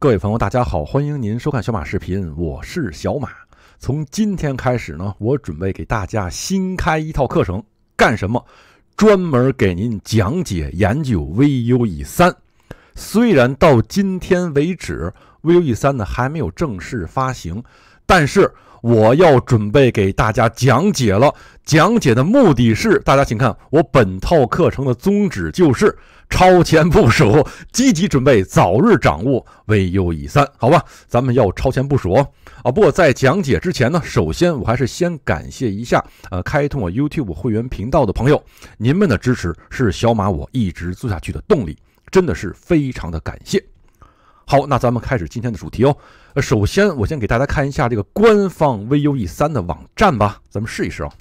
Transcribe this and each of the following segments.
各位朋友，大家好，欢迎您收看小马视频，我是小马。从今天开始呢，我准备给大家新开一套课程，干什么？专门给您讲解研究 V U E 三。虽然到今天为止，V U E 三呢还没有正式发行，但是。我要准备给大家讲解了，讲解的目的是，大家请看我本套课程的宗旨就是超前部署，积极准备，早日掌握 VU E 三，好吧？咱们要超前部署哦。啊，不过在讲解之前呢，首先我还是先感谢一下，呃，开通我 YouTube 会员频道的朋友，您们的支持是小马我一直做下去的动力，真的是非常的感谢。好，那咱们开始今天的主题哦。呃，首先我先给大家看一下这个官方 VUE 三的网站吧，咱们试一试啊。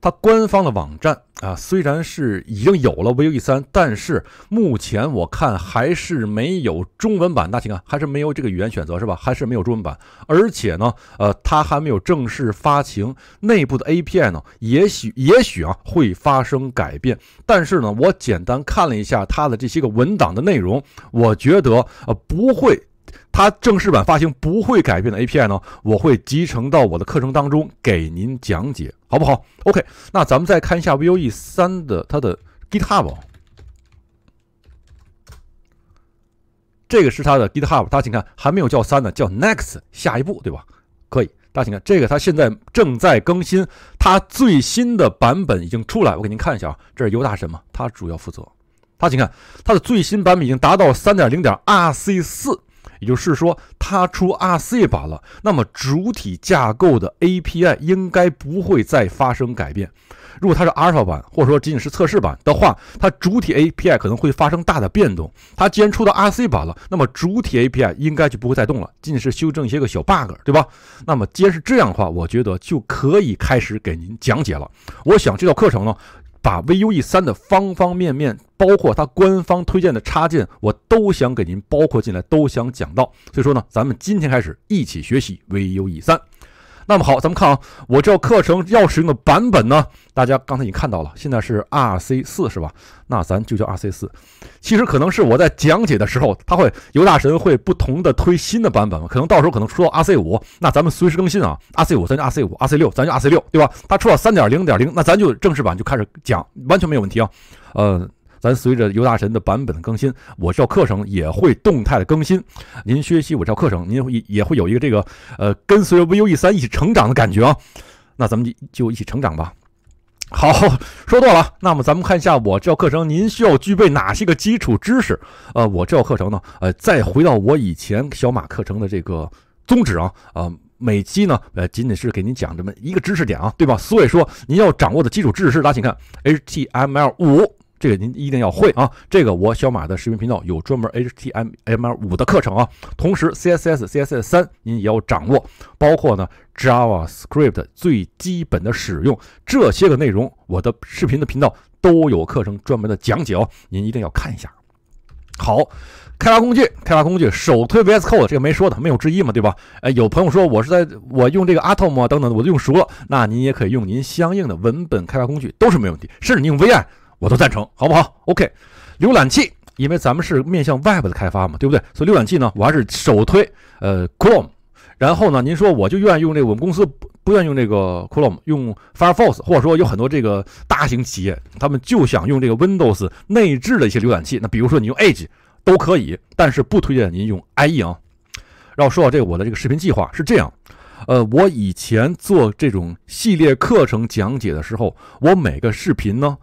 它官方的网站啊，虽然是已经有了 V U E 三，但是目前我看还是没有中文版，大家看还是没有这个语言选择是吧？还是没有中文版，而且呢，呃，它还没有正式发行内部的 A P I 呢，也许也许啊会发生改变，但是呢，我简单看了一下它的这些个文档的内容，我觉得呃不会。它正式版发行不会改变的 API 呢，我会集成到我的课程当中给您讲解，好不好？OK，那咱们再看一下 Vue 三的它的 GitHub，这个是它的 GitHub，大家请看还没有叫三呢，叫 Next 下一步，对吧？可以，大家请看这个，它现在正在更新，它最新的版本已经出来，我给您看一下啊，这是尤大神嘛，他主要负责，他请看它的最新版本已经达到三点零点 RC 四。也就是说，它出 RC 版了，那么主体架构的 API 应该不会再发生改变。如果它是 Alpha 版，或者说仅仅是测试版的话，它主体 API 可能会发生大的变动。它既然出到 RC 版了，那么主体 API 应该就不会再动了，仅仅是修正一些个小 bug，对吧？那么，既然是这样的话，我觉得就可以开始给您讲解了。我想这道课程呢。把 Vue 3的方方面面，包括它官方推荐的插件，我都想给您包括进来，都想讲到。所以说呢，咱们今天开始一起学习 Vue 3。那么好，咱们看啊，我这课程要使用的版本呢，大家刚才已经看到了，现在是 R C 四是吧？那咱就叫 R C 四。其实可能是我在讲解的时候，他会犹大神会不同的推新的版本，可能到时候可能出到 R C 五，那咱们随时更新啊。R C 五咱就 R C 五，R C 六咱就 R C 六，对吧？他出了三点零点零，那咱就正式版就开始讲，完全没有问题啊。呃。咱随着尤大神的版本的更新，我这课程也会动态的更新。您学习我这课程，您也也会有一个这个呃，跟随着 Vue 三一起成长的感觉啊。那咱们就就一起成长吧。好，说多了。那么咱们看一下我这课程，您需要具备哪些个基础知识？呃，我这课程呢，呃，再回到我以前小马课程的这个宗旨啊，呃，每期呢，呃，仅仅是给您讲这么一个知识点啊，对吧？所以说，您要掌握的基础知识，大家请看 HTML 五。这个您一定要会啊！这个我小马的视频频道有专门 HTML 五的课程啊，同时 CSS、CSS 三您也要掌握，包括呢 JavaScript 最基本的使用这些个内容，我的视频的频道都有课程专门的讲解哦，您一定要看一下。好，开发工具，开发工具，首推 VS Code 这个没说的，没有之一嘛，对吧？哎，有朋友说我是在我用这个 Atom 啊等等，我都用熟了，那您也可以用您相应的文本开发工具，都是没问题，甚至你用 v i 我都赞成，好不好？OK，浏览器，因为咱们是面向 Web 的开发嘛，对不对？所以浏览器呢，我还是首推呃 Chrome。然后呢，您说我就愿意用这个我们公司不不愿意用这个 Chrome，用 Firefox，或者说有很多这个大型企业，他们就想用这个 Windows 内置的一些浏览器。那比如说你用 Edge 都可以，但是不推荐您用 IE 啊。然后说到这个我的这个视频计划是这样，呃，我以前做这种系列课程讲解的时候，我每个视频呢。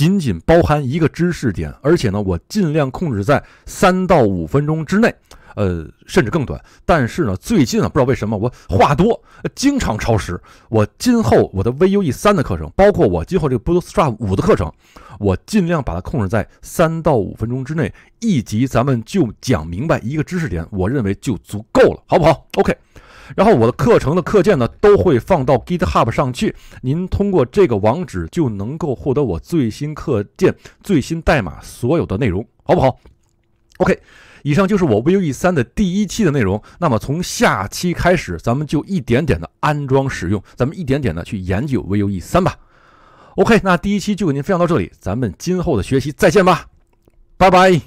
仅仅包含一个知识点，而且呢，我尽量控制在三到五分钟之内，呃，甚至更短。但是呢，最近啊，不知道为什么我话多，经常超时。我今后我的 Vue 三的课程，包括我今后这个 Bootstrap 五的课程，我尽量把它控制在三到五分钟之内，一集咱们就讲明白一个知识点，我认为就足够了，好不好？OK。然后我的课程的课件呢，都会放到 GitHub 上去。您通过这个网址就能够获得我最新课件、最新代码所有的内容，好不好？OK，以上就是我 Vue 三的第一期的内容。那么从下期开始，咱们就一点点的安装使用，咱们一点点的去研究 Vue 三吧。OK，那第一期就给您分享到这里，咱们今后的学习再见吧，拜拜。